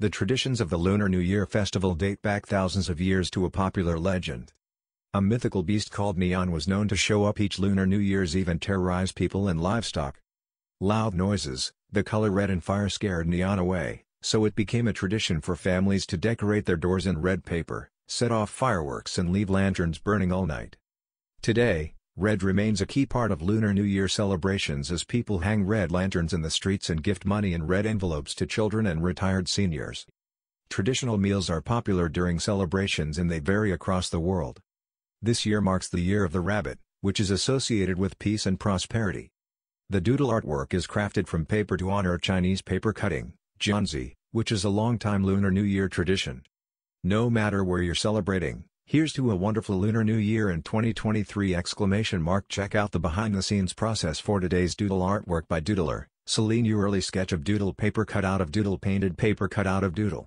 The traditions of the Lunar New Year festival date back thousands of years to a popular legend. A mythical beast called Neon was known to show up each Lunar New Year's Eve and terrorize people and livestock. Loud noises, the color red and fire scared Neon away, so it became a tradition for families to decorate their doors in red paper, set off fireworks and leave lanterns burning all night. Today, Red remains a key part of Lunar New Year celebrations as people hang red lanterns in the streets and gift money in red envelopes to children and retired seniors. Traditional meals are popular during celebrations and they vary across the world. This year marks the Year of the Rabbit, which is associated with peace and prosperity. The doodle artwork is crafted from paper to honor Chinese paper cutting, jianzi, which is a long-time Lunar New Year tradition. No matter where you're celebrating, Here's to a wonderful Lunar New Year in 2023 exclamation mark check out the behind the scenes process for today's doodle artwork by doodler, Celine early sketch of doodle paper cut out of doodle painted paper cut out of doodle.